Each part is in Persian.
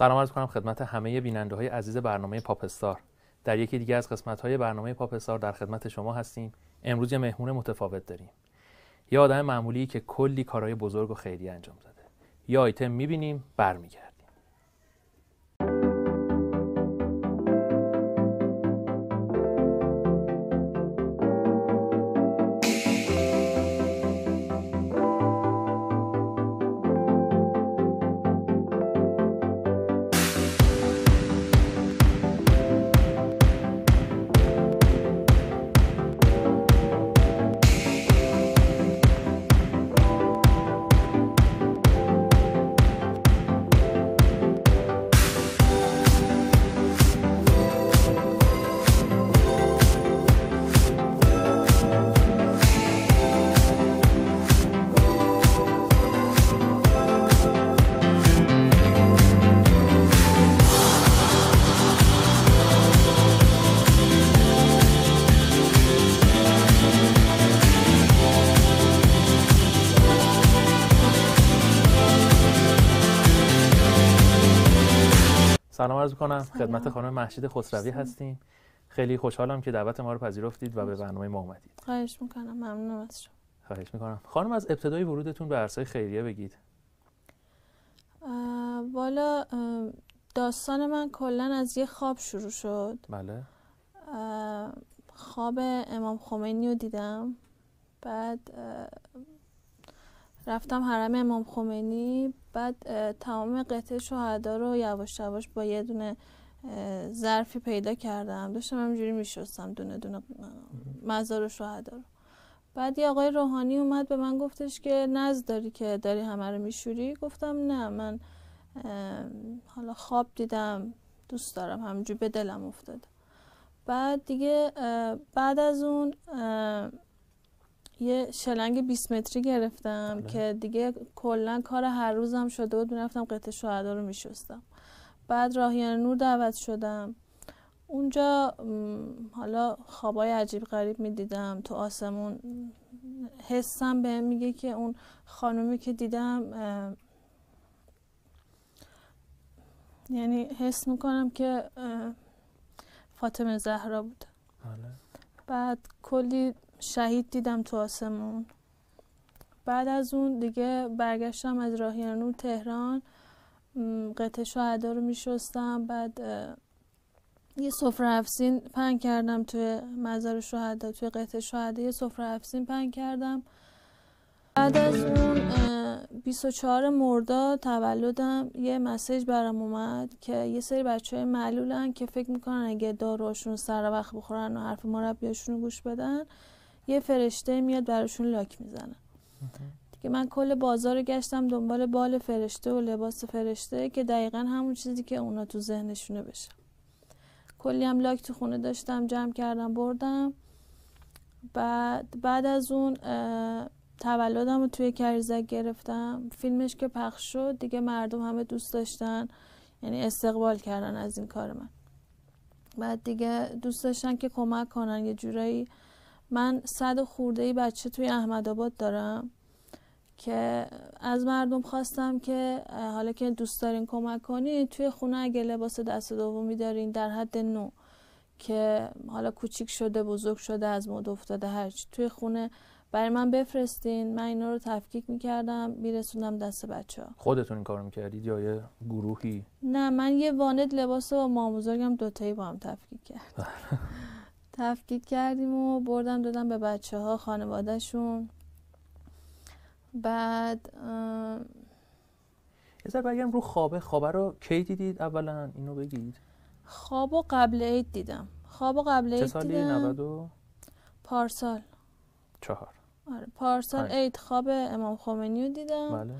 سلام عرض کنم خدمت همه بیننده های عزیز برنامه پاپستار در یکی دیگه از قسمت های برنامه پاپستار در خدمت شما هستیم امروز یه مهمون متفاوت داریم یه آدم معمولی که کلی کارهای بزرگ و خیلی انجام داده یه آیتم میبینیم برمیگرد سلام عرض کنم خدمت خانم محشید خسروی هستیم خیلی خوشحالم که دعوت ما رو پذیرفتید و به برنامه ما اومدید خواهش میکنم ممنونم از شما خواهش میکنم خانم از ابتدای ورودتون به عرصه خیریه بگید والا داستان من کلا از یه خواب شروع شد بله خواب امام خمینی رو دیدم بعد رفتم حرم امام خمینی بعد تمام قطعه شهدا رو یواش یواش با یه دونه ظرفی پیدا کردم داشتم همینجوری میشستم دونه دونه مزار شهدا رو بعد یه آقای روحانی اومد به من گفتش که نز داری که داری همه رو میشوری گفتم نه من حالا خواب دیدم دوست دارم همینجوری به دلم افتاده بعد دیگه بعد از اون یه شلنگ 20 متری گرفتم بله. که دیگه کلا کار هر روزم شده بود میرفتم قطع شهدا رو میشستم بعد راهیان نور دعوت شدم اونجا حالا خوابای عجیب غریب میدیدم تو آسمون حسم بهم میگه که اون خانومی که دیدم یعنی حس میکنم که فاطمه زهرا بود بله. بعد کلی شهید دیدم تو آسمون بعد از اون دیگه برگشتم از راهیانو تهران قطه شهدا رو میشستم بعد یه سفره افسین پن کردم توی مزار شهدا توی قطه شهدا یه سفره افسین پن کردم بعد از اون 24 مرداد تولدم یه مسیج برام اومد که یه سری بچه های معلولن که فکر میکنن اگه داروشون سر وقت بخورن و حرف مربیاشون رو گوش بدن یه فرشته میاد براشون لاک میزنه دیگه من کل بازار رو گشتم دنبال بال فرشته و لباس فرشته که دقیقا همون چیزی که اونا تو ذهنشونه بشه کلی هم لاک تو خونه داشتم جمع کردم بردم بعد بعد از اون تولدم رو توی کریزک گرفتم فیلمش که پخش شد دیگه مردم همه دوست داشتن یعنی استقبال کردن از این کار من بعد دیگه دوست داشتن که کمک کنن یه جورایی من صد خورده بچه توی احمد آباد دارم که از مردم خواستم که حالا که دوست دارین کمک کنین توی خونه اگه لباس دست دومی دارین در حد نو که حالا کوچیک شده بزرگ شده از مد افتاده هرچی توی خونه برای من بفرستین من اینا رو تفکیک میکردم میرسوندم دست بچه ها خودتون این کارو میکردید یا یه گروهی؟ نه من یه واند لباس و ماموزاگم دوتایی با هم تفکیک کرد تفکیک کردیم و بردم دادم به بچه ها خانوادهشون بعد یه بگم رو خوابه خوابه رو کی دیدید اولا اینو بگید خوابو قبل عید دیدم خوابو قبل عید سالی دیدم و... پارسال چهار آره پارسال عید خواب امام خمینی دیدم بله.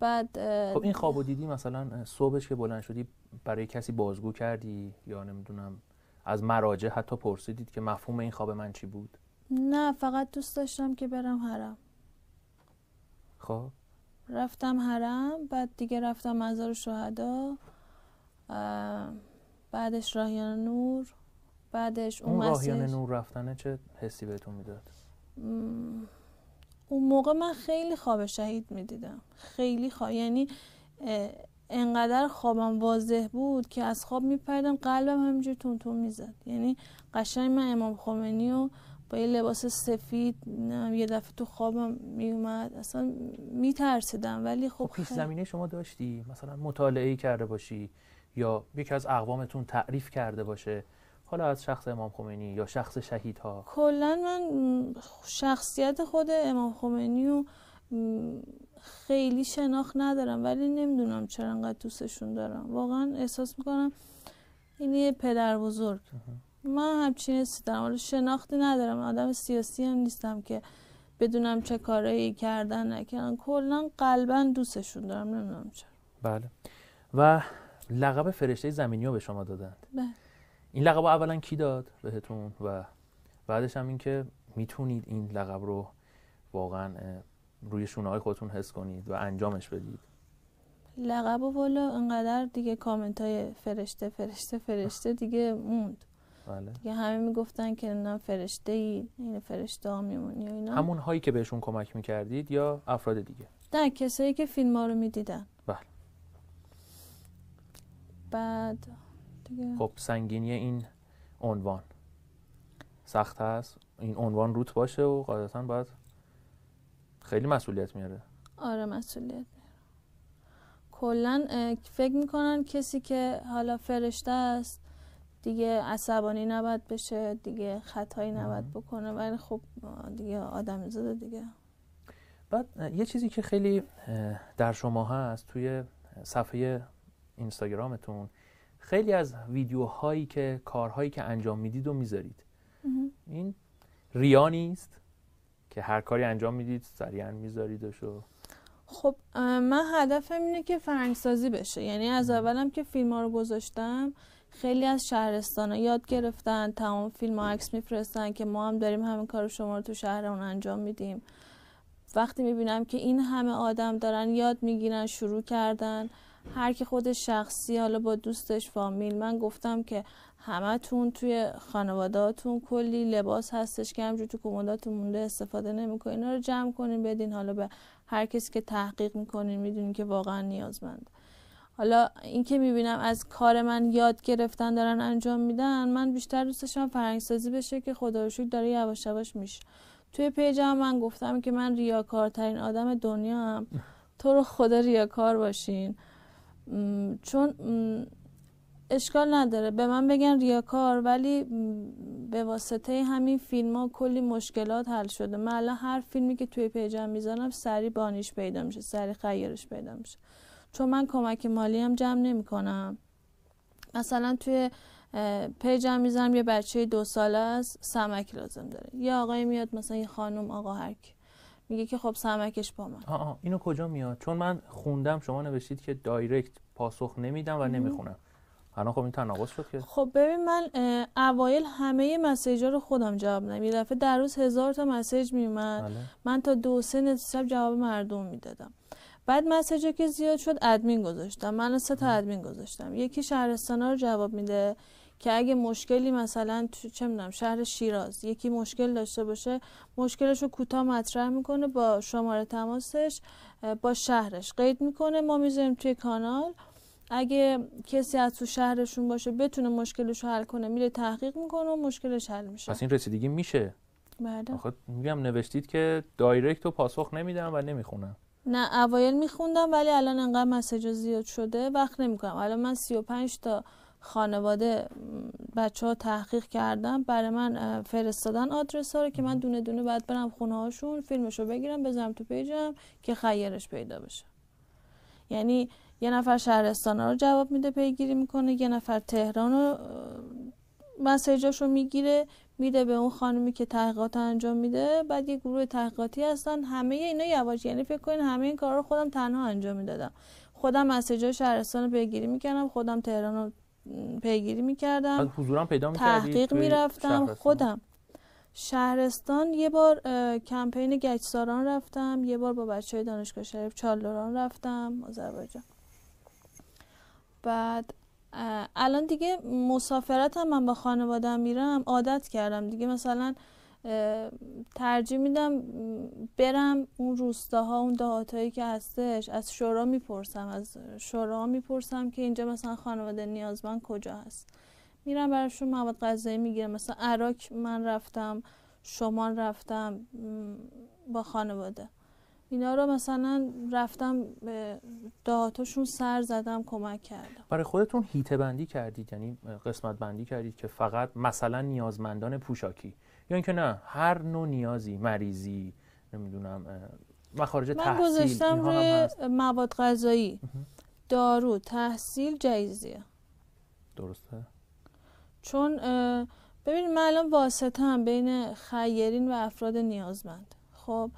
بعد خب این خوابو دیدی مثلا صبحش که بلند شدی برای کسی بازگو کردی یا نمیدونم از مراجع حتی پرسیدید که مفهوم این خواب من چی بود نه فقط دوست داشتم که برم حرم خب رفتم حرم بعد دیگه رفتم مزار شهدا بعدش راهیان نور بعدش اون, اون راهیان نور رفتنه چه حسی بهتون میداد اون موقع من خیلی خواب شهید میدیدم خیلی خواب یعنی انقدر خوابم واضح بود که از خواب میپردم قلبم همینجور تون میزد یعنی قشنگ من امام خمینی و با یه لباس سفید یه دفعه تو خوابم میومد اصلا میترسیدم ولی خب, خب، پیش زمینه شما داشتی مثلا مطالعه کرده باشی یا یکی از اقوامتون تعریف کرده باشه حالا از شخص امام خمینی یا شخص شهید ها کلا من شخصیت خود امام خمینی و خیلی شناخت ندارم ولی نمیدونم چرا انقدر دوستشون دارم واقعا احساس میکنم این یه پدر بزرگ من همچین حسی دارم ولی شناختی ندارم آدم سیاسی هم نیستم که بدونم چه کارایی کردن نکردن کلا قلبا دوستشون دارم نمیدونم چرا بله و لقب فرشته زمینی رو به شما دادند بله. این لقب اولا کی داد بهتون و بعدش هم اینکه میتونید این لقب رو واقعا روی شونه های خودتون حس کنید و انجامش بدید لقب و والا انقدر دیگه کامنت های فرشته فرشته فرشته دیگه موند بله. دیگه همه میگفتن که نه فرشته ای این یعنی فرشته ها میمونی اینا همون هایی که بهشون کمک میکردید یا افراد دیگه نه کسایی که فیلم ها رو میدیدن بله بعد دیگه خب سنگینی این عنوان سخت هست این عنوان روت باشه و قاعدتا باید خیلی مسئولیت میاره آره مسئولیت کلا فکر میکنن کسی که حالا فرشته است دیگه عصبانی نباید بشه دیگه خطایی نباید بکنه ولی خب دیگه آدم زده دیگه بعد یه چیزی که خیلی در شما هست توی صفحه اینستاگرامتون خیلی از ویدیوهایی که کارهایی که انجام میدید و میذارید این ریا نیست که هر کاری انجام میدید سریعا میذاریدش و خب من هدفم اینه که فرنگسازی بشه یعنی از اولم که فیلم ها رو گذاشتم خیلی از شهرستان ها یاد گرفتن تمام فیلم ها عکس میفرستن که ما هم داریم همین کار شما رو تو شهرمون انجام میدیم وقتی میبینم که این همه آدم دارن یاد میگیرن شروع کردن هر کی خودش شخصی حالا با دوستش فامیل من گفتم که همتون توی خانوادهاتون کلی لباس هستش که همجور تو کمداتون مونده استفاده نمیکنین اینا رو جمع کنین بدین حالا به هر کسی که تحقیق میکنین میدونین که واقعا نیازمند حالا این که میبینم از کار من یاد گرفتن دارن انجام میدن من بیشتر دوستشم فرنگسازی سازی بشه که خدا رو شکر داره یواش یواش میشه توی پیجم من گفتم که من ریاکارترین آدم دنیا تو رو خدا ریاکار باشین چون اشکال نداره به من بگن ریاکار ولی به واسطه همین فیلم ها کلی مشکلات حل شده من الان هر فیلمی که توی پیجم میزنم سری بانیش پیدا میشه سری خیرش پیدا میشه چون من کمک مالی هم جمع نمیکنم مثلا توی پیجم میزنم یه بچه دو ساله از سمک لازم داره یه آقای میاد مثلا یه خانم آقا هرکی میگه که خب سمکش با من آه آه اینو کجا میاد چون من خوندم شما نوشتید که دایرکت پاسخ نمیدم و نمیخونم الان خب این تناقض شد که خب ببین من اوایل همه ها رو خودم جواب نمیدم یه دفعه در روز هزار تا مسیج میومد بله. من تا دو سه شب جواب مردم میدادم بعد مسیجا که زیاد شد ادمین گذاشتم من سه تا ادمین گذاشتم یکی ها رو جواب میده که اگه مشکلی مثلا تو چه میدونم شهر شیراز یکی مشکل داشته باشه مشکلش رو کوتاه مطرح میکنه با شماره تماسش با شهرش قید میکنه ما میذاریم توی کانال اگه کسی از تو شهرشون باشه بتونه مشکلش رو حل کنه میره تحقیق میکنه و مشکلش حل میشه پس این رسیدگی میشه بله میگم نوشتید که دایرکت و پاسخ نمیدم و نمیخونم نه اوایل میخوندم ولی الان انقدر مسیج زیاد شده وقت نمیکنم الان من 35 تا خانواده بچه ها تحقیق کردم برای من فرستادن آدرس ها رو که من دونه دونه باید برم خونه هاشون فیلمش رو بگیرم بذارم تو پیجم که خیرش پیدا بشه یعنی یه نفر شهرستان رو جواب میده پیگیری میکنه یه نفر تهران رو مسیجاش رو میگیره میده به اون خانمی که تحقیقات انجام میده بعد یه گروه تحقیقاتی هستن همه اینا یواش یعنی فکر کنین همه این کار رو خودم تنها انجام میدادم خودم مسیجا شهرستان رو پیگیری میکنم خودم تهران رو پیگیری میکردم حضورم پیدا تحقیق میرفتم خودم شهرستان یه بار کمپین گچساران رفتم یه بار با بچه های دانشگاه شریف چالدوران رفتم آذربایجان بعد الان دیگه مسافرت هم من با خانوادم میرم عادت کردم دیگه مثلا ترجیح میدم برم اون روستاها اون دهاتایی که هستش از شورا میپرسم از شورا میپرسم که اینجا مثلا خانواده نیازمند کجا هست میرم براشون مواد غذایی میگیرم مثلا عراق من رفتم شمال رفتم با خانواده اینا رو مثلا رفتم به دهاتاشون سر زدم کمک کردم برای خودتون هیته بندی کردید یعنی قسمت بندی کردید که فقط مثلا نیازمندان پوشاکی یا اینکه نه هر نوع نیازی مریضی نمیدونم مخارج من تحصیل گذاشتم روی مواد غذایی دارو تحصیل جایزیه درسته چون ببینید، من الان هم بین خیرین و افراد نیازمند خب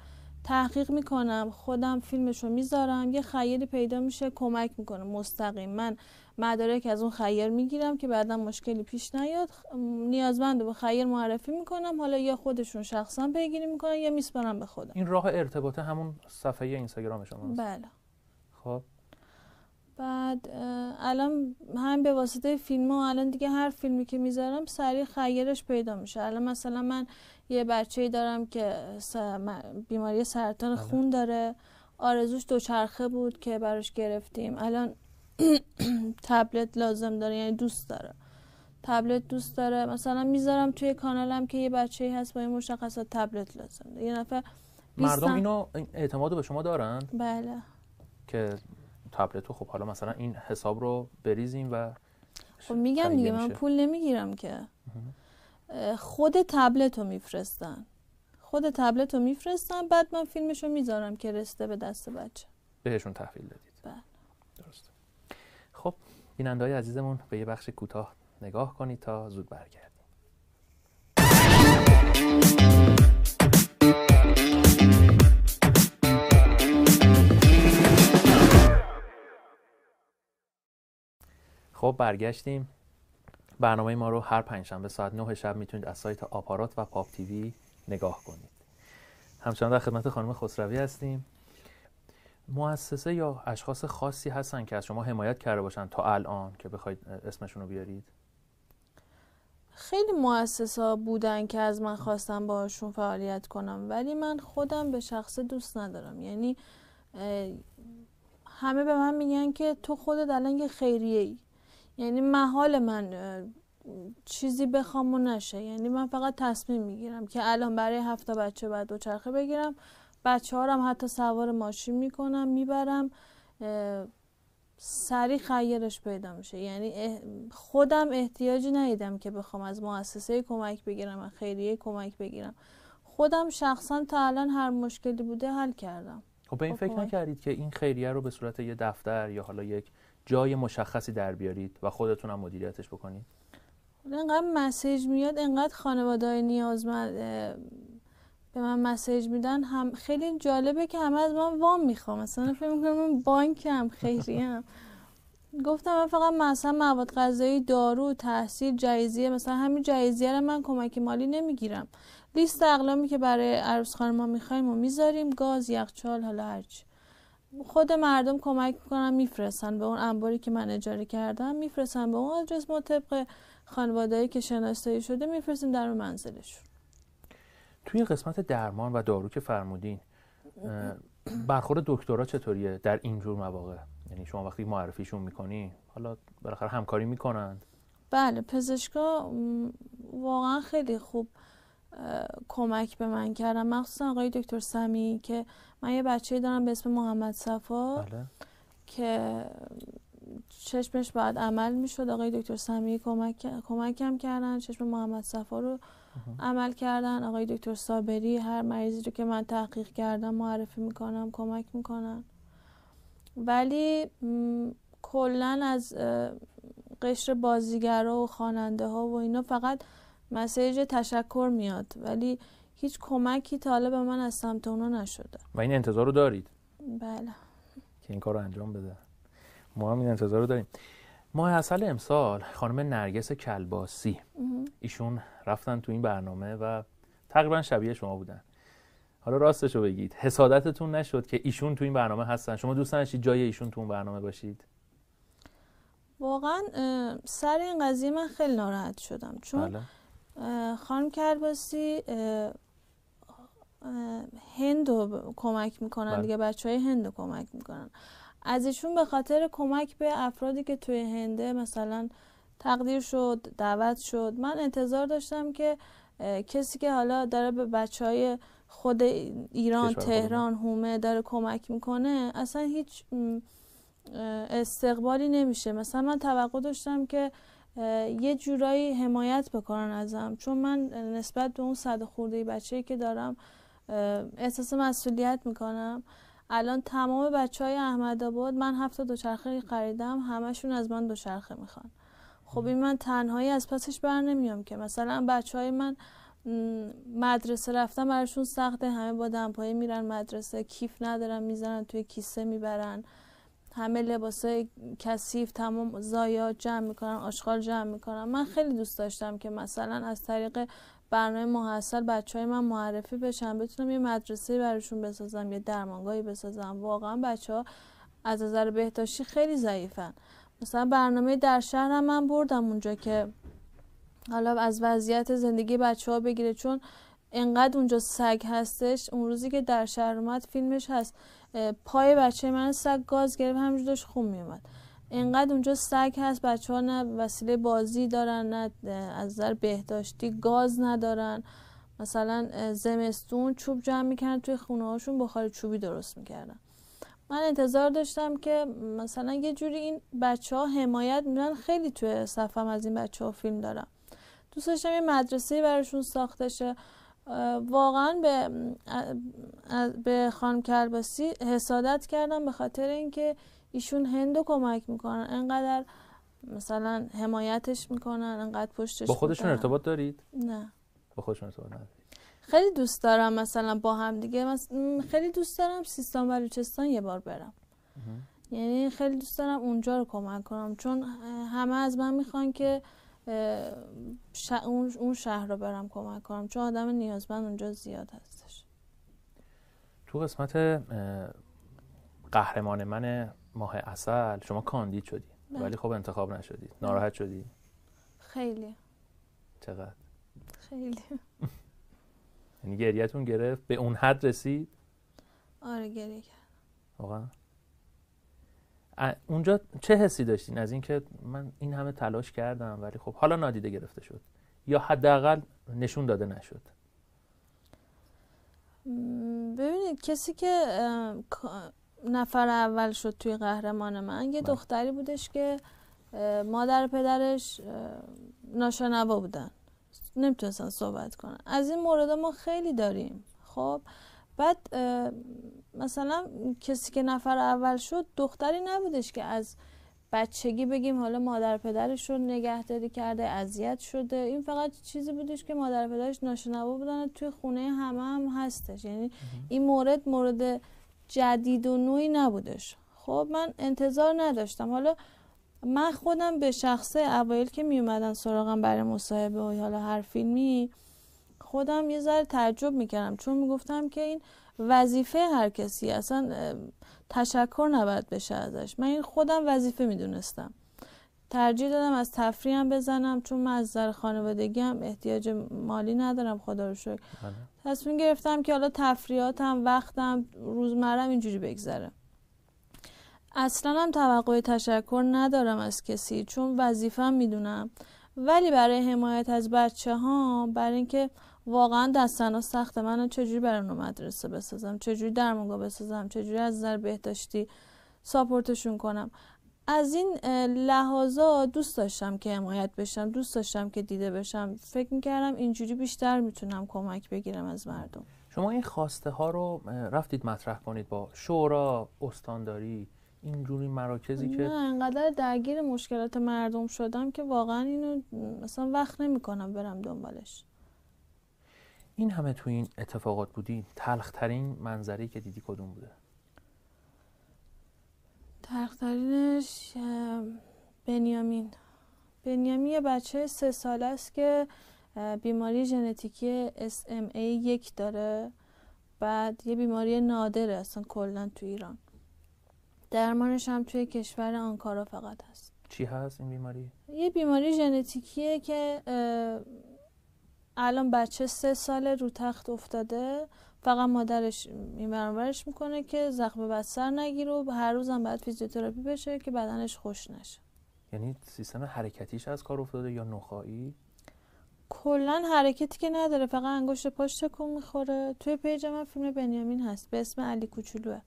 تحقیق میکنم خودم فیلمشو میذارم یه خیری پیدا میشه کمک میکنه مستقیم من مدارک از اون خیر میگیرم که بعدا مشکلی پیش نیاد نیازمند به خیر معرفی میکنم حالا یا خودشون شخصا پیگیری میکنن یا میسپارم به خودم این راه ارتباط همون صفحه اینستاگرام هست؟ بله خب بعد الان هم به واسطه فیلم ها الان دیگه هر فیلمی که میذارم سریع خیرش پیدا میشه الان مثلا من یه بچه ای دارم که بیماری سرطان بله. خون داره آرزوش دوچرخه بود که براش گرفتیم الان تبلت لازم داره یعنی دوست داره تبلت دوست داره مثلا میذارم توی کانالم که یه بچه ای هست با این مشخصات تبلت لازم داره یه نفر مردم اینو اعتماد به شما دارن بله که تبلت رو خب حالا مثلا این حساب رو بریزیم و خب میگم دیگه من پول نمیگیرم که خود تبلت رو میفرستن خود تبلت رو میفرستن بعد من فیلمش رو میذارم که رسته به دست بچه بهشون تحویل دادید بیننده های عزیزمون به یه بخش کوتاه نگاه کنید تا زود برگردیم خب برگشتیم برنامه ما رو هر پنجشنبه ساعت 9 شب میتونید از سایت آپارات و پاپ تیوی نگاه کنید همچنان در خدمت خانم خسروی هستیم مؤسسه یا اشخاص خاصی هستن که از شما حمایت کرده باشن تا الان که بخواید اسمشون رو بیارید خیلی مؤسسه بودن که از من خواستم باشون فعالیت کنم ولی من خودم به شخص دوست ندارم یعنی همه به من میگن که تو خودت الان یه خیریه ای یعنی محال من چیزی بخوام و نشه یعنی من فقط تصمیم میگیرم که الان برای هفته بچه باید دوچرخه بگیرم بچه هم حتی سوار ماشین میکنم میبرم سریع خیرش پیدا میشه یعنی خودم احتیاجی ندیدم که بخوام از مؤسسه کمک بگیرم از خیریه کمک بگیرم خودم شخصا تا الان هر مشکلی بوده حل کردم خب به این فکر نکردید که این خیریه رو به صورت یه دفتر یا حالا یک جای مشخصی در بیارید و خودتونم مدیریتش بکنید خب، اینقدر مسیج میاد اینقدر خانواده های نیازمند به من مسیج میدن هم خیلی جالبه که همه از من وام میخوام مثلا فکر میکنم من بانکم هم گفتم من فقط مثلا مواد غذایی دارو تحصیل جایزیه مثلا همین جایزیه رو من کمک مالی نمیگیرم لیست اقلامی که برای عروس خانم ما میخوایم و میذاریم گاز یخچال حالا هرچی خود مردم کمک میکنن میفرستن به اون انباری که من اجاره کردم میفرستن به اون آدرس ما طبق خانوادهایی که شناسایی شده میفرستیم در منزلشون توی قسمت درمان و دارو که فرمودین برخورد دکترها چطوریه در اینجور مواقع یعنی شما وقتی معرفیشون میکنی حالا بالاخره همکاری میکنند بله پزشکا واقعا خیلی خوب کمک به من کردن مخصوصا آقای دکتر سمی که من یه بچه دارم به اسم محمد صفا بله. که چشمش بعد عمل میشد آقای دکتر سمی کمک کمکم کردن چشم محمد صفا رو عمل کردن آقای دکتر صابری هر مریضی رو که من تحقیق کردم معرفی میکنم کمک میکنن ولی کلا از قشر بازیگرا و خواننده ها و اینا فقط مسیج تشکر میاد ولی هیچ کمکی تا به من از سمت اونا نشده و این انتظار رو دارید بله که این کار رو انجام بده ما هم این انتظار رو داریم ماه اصل امسال خانم نرگس کلباسی ایشون رفتن تو این برنامه و تقریبا شبیه شما بودن حالا راستش رو بگید حسادتتون نشد که ایشون تو این برنامه هستن شما دوست داشتید جای ایشون تو اون برنامه باشید واقعا سر این قضیه من خیلی ناراحت شدم چون بله. خانم کلباسی هندو کمک میکنن بله. دیگه بچه های هندو کمک میکنن از ایشون به خاطر کمک به افرادی که توی هنده مثلا تقدیر شد دعوت شد من انتظار داشتم که کسی که حالا داره به بچه های خود ایران تهران هومه داره کمک میکنه اصلا هیچ استقبالی نمیشه مثلا من توقع داشتم که یه جورایی حمایت بکنن ازم چون من نسبت به اون صد خورده بچه که دارم احساس مسئولیت میکنم الان تمام بچه های احمد آباد من هفته دوچرخه خریدم همشون از من دوچرخه میخوان خب این من تنهایی از پسش بر نمیام که مثلا بچه های من مدرسه رفتن براشون سخته همه با دمپایی میرن مدرسه کیف ندارن میزنن توی کیسه میبرن همه لباسای کثیف تمام زایا جمع میکنن آشغال جمع میکنن من خیلی دوست داشتم که مثلا از طریق برنامه محصل بچه های من معرفی بشن بتونم یه مدرسه براشون بسازم یه درمانگاهی بسازم واقعا بچه ها از نظر بهداشتی خیلی ضعیفن مثلا برنامه در شهر هم من بردم اونجا که حالا از وضعیت زندگی بچه ها بگیره چون انقدر اونجا سگ هستش اون روزی که در شهر اومد فیلمش هست پای بچه من سگ گاز گرفت همینجور داشت خون میومد انقدر اونجا سگ هست بچه ها نه وسیله بازی دارن نه از نظر بهداشتی گاز ندارن مثلا زمستون چوب جمع میکردن توی خونه هاشون بخار چوبی درست میکردن من انتظار داشتم که مثلا یه جوری این بچه ها حمایت میدن خیلی توی صفم از این بچه ها فیلم دارم دوست داشتم یه مدرسه براشون ساخته شه واقعا به به خانم کرباسی حسادت کردم به خاطر اینکه ایشون هندو کمک میکنن انقدر مثلا حمایتش میکنن انقدر پشتش با خودشون ارتباط دارید نه با خودشون ارتباط خیلی دوست دارم مثلا با هم دیگه خیلی دوست دارم سیستان بلوچستان یه بار برم یعنی خیلی دوست دارم اونجا رو کمک کنم چون همه از من میخوان که اون شهر رو برم کمک کنم چون آدم نیازمند اونجا زیاد هستش تو قسمت قهرمان من ماه اصل شما کاندید شدی ولی خب انتخاب نشدی ناراحت شدی خیلی چقدر خیلی یعنی گریتون گرفت به اون حد رسید آره گریه کرد واقعا اونجا چه حسی داشتین از اینکه من این همه تلاش کردم ولی خب حالا نادیده گرفته شد یا حداقل نشون داده نشد ببینید کسی که نفر اول شد توی قهرمان من یه بله. دختری بودش که مادر پدرش ناشنوا بودن نمیتونستن صحبت کنن از این مورد ما خیلی داریم خب بعد مثلا کسی که نفر اول شد دختری نبودش که از بچگی بگیم حالا مادر پدرش رو نگهداری کرده اذیت شده این فقط چیزی بودش که مادر پدرش ناشنوا بودن توی خونه همه هم هستش یعنی این مورد مورد جدید و نوعی نبودش خب من انتظار نداشتم حالا من خودم به شخصه اوایل که می سراغم برای مصاحبه و حالا هر فیلمی خودم یه ذره تعجب میکردم چون میگفتم که این وظیفه هر کسی اصلا تشکر نباید بشه ازش من این خودم وظیفه میدونستم ترجیح دادم از تفریحم بزنم چون من از خانوادگی هم احتیاج مالی ندارم خدا رو شکر بله. تصمیم گرفتم که حالا تفریحاتم وقتم روزمرم اینجوری بگذره اصلا هم توقع تشکر ندارم از کسی چون وظیفم میدونم ولی برای حمایت از بچه ها برای اینکه واقعا دستنا سخت من چجوری برای اونو مدرسه بسازم چجوری درمونگا بسازم چجوری از نظر بهداشتی ساپورتشون کنم از این لحاظا دوست داشتم که حمایت بشم دوست داشتم که دیده بشم فکر میکردم اینجوری بیشتر میتونم کمک بگیرم از مردم شما این خواسته ها رو رفتید مطرح کنید با شورا استانداری اینجوری مراکزی که نه انقدر درگیر مشکلات مردم شدم که واقعا اینو مثلا وقت نمیکنم برم دنبالش این همه تو این اتفاقات بودی تلخترین منظری که دیدی کدوم بوده ترخترینش بنیامین بنیامین یه بچه سه ساله است که بیماری ژنتیکی SMA یک داره بعد یه بیماری نادره اصلا کلا تو ایران درمانش هم توی کشور آنکارا فقط هست چی هست این بیماری؟ یه بیماری ژنتیکیه که الان بچه سه ساله رو تخت افتاده فقط مادرش این برانورش میکنه که زخم بستر نگیره و هر روزم باید فیزیوتراپی بشه که بدنش خوش نشه یعنی سیستم حرکتیش از کار افتاده یا نخایی کلا حرکتی که نداره فقط انگشت پاش تکون میخوره توی پیج من فیلم بنیامین هست به اسم علی کوچولوه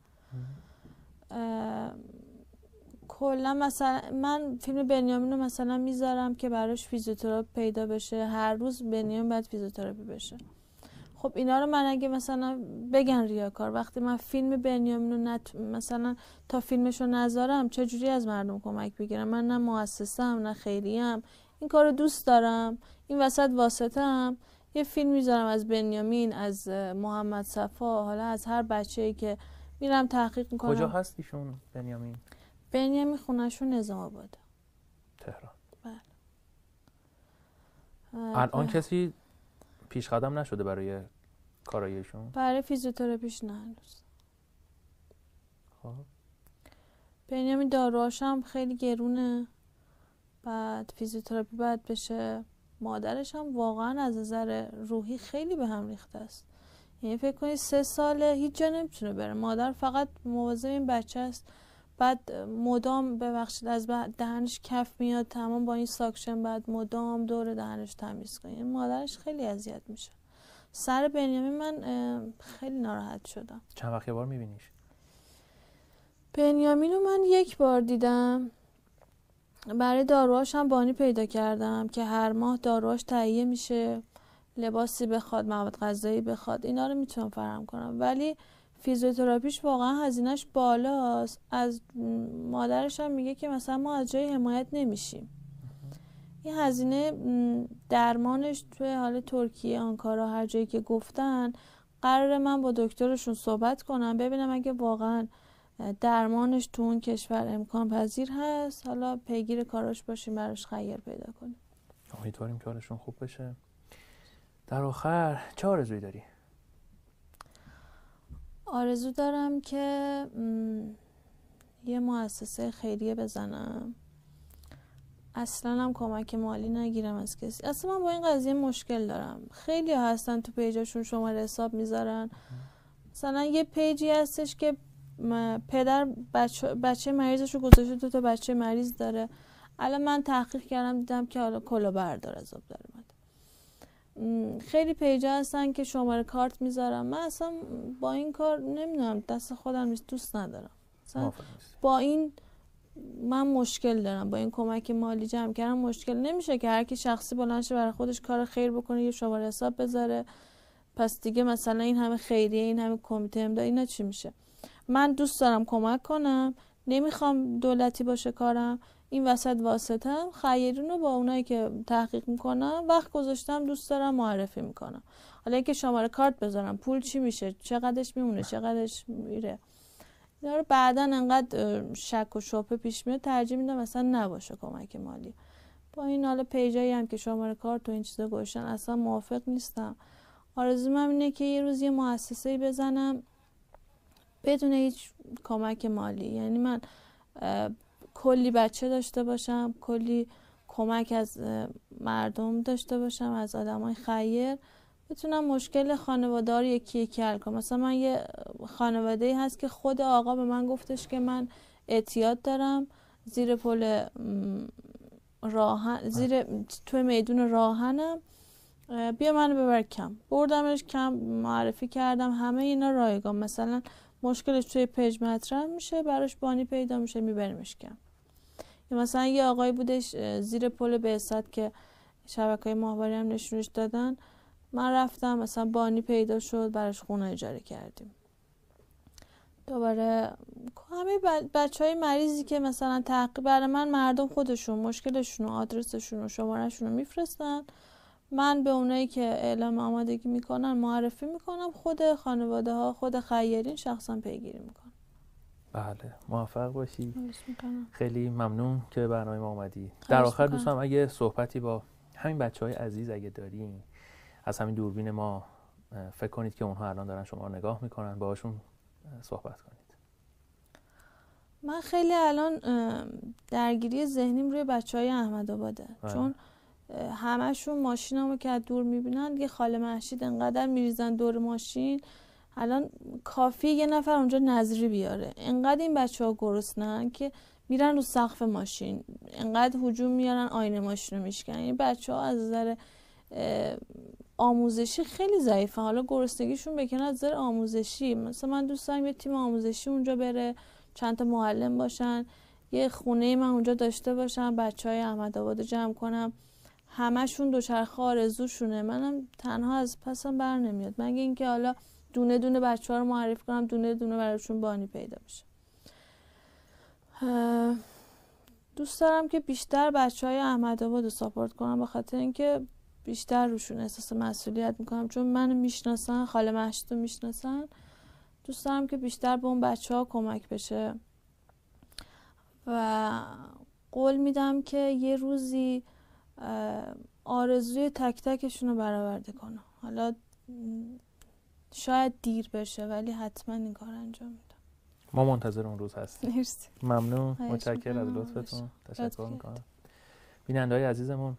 کلا مثلا من فیلم بنیامین رو مثلا میذارم که براش فیزیوتراپ پیدا بشه هر روز بنیامین باید فیزیوتراپی بشه خب اینا رو من اگه مثلا بگن ریاکار وقتی من فیلم بنیامین رو نت... مثلا تا فیلمش رو نذارم چجوری از مردم کمک بگیرم من نه مؤسسم نه خیریم این کار رو دوست دارم این وسط واسطم یه فیلم میذارم از بنیامین از محمد صفا حالا از هر بچه ای که میرم تحقیق میکنم کجا هست ایشون بنیامین بنیامین خونهشون نظام آباده تهران بله الان کسی پیش قدم نشده برای کارایشون برای فیزیوتراپیش نه خب بنیامین یعنی داروهاش هم خیلی گرونه بعد فیزیوتراپی بعد بشه مادرش هم واقعا از نظر روحی خیلی به هم ریخته است یعنی فکر کنید سه ساله هیچ جا نمیتونه بره مادر فقط مواظب این بچه است بعد مدام ببخشید از دهنش کف میاد تمام با این ساکشن بعد مدام دور دهنش تمیز کنید یعنی مادرش خیلی اذیت میشه سر بنیامین من خیلی ناراحت شدم چند وقت بار میبینیش؟ بنیامین رو من یک بار دیدم برای داروهاش هم بانی پیدا کردم که هر ماه داروهاش تهیه میشه لباسی بخواد مواد غذایی بخواد اینا رو میتونم فرام کنم ولی فیزیوتراپیش واقعا هزینهش بالاست از مادرش هم میگه که مثلا ما از جای حمایت نمیشیم این هزینه درمانش توی حال ترکیه آنکارا هر جایی که گفتن قرار من با دکترشون صحبت کنم ببینم اگه واقعا درمانش تو اون کشور امکان پذیر هست حالا پیگیر کاراش باشیم براش خیر پیدا کنیم امیدواریم کارشون خوب بشه در آخر چه آرزویی داری آرزو دارم که یه مؤسسه خیریه بزنم اصلا هم کمک مالی نگیرم از کسی اصلا من با این قضیه مشکل دارم خیلی هستن تو پیجاشون شماره حساب میذارن مثلا یه پیجی هستش که پدر بچه, بچه مریضش رو گذاشته دو تا بچه مریض داره الان من تحقیق کردم دیدم که حالا کلا بردار آب داره من خیلی پیجا هستن که شماره کارت میذارم من اصلا با این کار نمیدونم دست خودم نیست دوست ندارم با این من مشکل دارم با این کمک مالی جمع کردم مشکل نمیشه که هر کی شخصی بلند شه برای خودش کار خیر بکنه یه شماره حساب بذاره پس دیگه مثلا این همه خیریه این همه کمیته امداد اینا چی میشه من دوست دارم کمک کنم نمیخوام دولتی باشه کارم این وسط واسطم خیرون رو با اونایی که تحقیق میکنم وقت گذاشتم دوست دارم معرفی میکنم حالا اینکه شماره کارت بذارم پول چی میشه چقدرش میمونه چقدرش میره اینا رو بعدا انقدر شک و شبه پیش میاد ترجیح میدم اصلا نباشه کمک مالی با این حالا پیجایی هم که شماره کارت و این چیزا گوشن اصلا موافق نیستم آرزوم اینه که یه روز یه مؤسسه بزنم بدون هیچ کمک مالی یعنی من کلی بچه داشته باشم کلی کمک از مردم داشته باشم از آدم های خیر بتونم مشکل خانواده رو یکی یکی حل کنم مثلا من یه خانواده ای هست که خود آقا به من گفتش که من اعتیاد دارم زیر پل راهن زیر توی میدون راهنم بیا منو ببر کم بردمش کم معرفی کردم همه اینا رایگان مثلا مشکلش توی پیج مطرح میشه براش بانی پیدا میشه میبریمش کم مثلا یه آقایی بودش زیر پل بعثت که شبکه های ماهواری هم نشونش دادن من رفتم مثلا بانی پیدا شد براش خونه اجاره کردیم دوباره همه بچه های مریضی که مثلا تحقیق برای من مردم خودشون مشکلشون و آدرسشون و شمارهشون رو میفرستن من به اونایی که اعلام آمادگی میکنن معرفی میکنم خود خانواده ها خود خیرین شخصا پیگیری میکنم بله موفق باشی خیلی ممنون که برنامه ما اومدی در آخر دوستم اگه صحبتی با همین بچه های عزیز اگه داریم از همین دوربین ما فکر کنید که اونها الان دارن شما رو نگاه میکنن باهاشون صحبت کنید من خیلی الان درگیری ذهنیم روی بچه های احمد آباده بله. چون همشون ماشینمو که از دور میبینن یه خاله محشید انقدر میریزن دور ماشین الان کافی یه نفر اونجا نظری بیاره انقدر این بچه ها گرسنن که میرن رو سقف ماشین انقدر حجوم میارن آینه ماشین رو میشکنن این بچه ها از نظر آموزشی خیلی ضعیفه حالا گرسنگیشون بکنه از نظر آموزشی مثلا من دوست دارم یه تیم آموزشی اونجا بره چند تا معلم باشن یه خونه من اونجا داشته باشم بچه های احمد آباد جمع کنم همشون دوچرخه آرزوشونه منم تنها از پسم بر نمیاد مگه اینکه حالا دونه دونه بچه ها رو معرفی کنم دونه دونه براشون بانی پیدا بشه دوست دارم که بیشتر بچه های احمد آباد رو ساپورت کنم به خاطر اینکه بیشتر روشون احساس مسئولیت میکنم چون من میشناسن خاله رو میشناسن دوست دارم که بیشتر به اون بچه ها کمک بشه و قول میدم که یه روزی آرزوی تک تکشون رو برآورده کنم حالا شاید دیر بشه ولی حتما این کار انجام میدم ما منتظر اون روز هستیم مرسی ممنون متشکرم از لطفتون تشکر میکنم بیننده های عزیزمون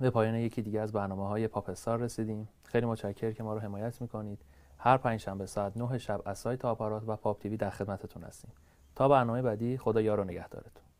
به پایان یکی دیگه از برنامه های پاپستار رسیدیم خیلی متشکرم که ما رو حمایت میکنید هر پنج شنبه ساعت 9 شب از سایت آپارات و پاپ تیوی در خدمتتون هستیم تا برنامه بعدی خدا یار و نگهدارتون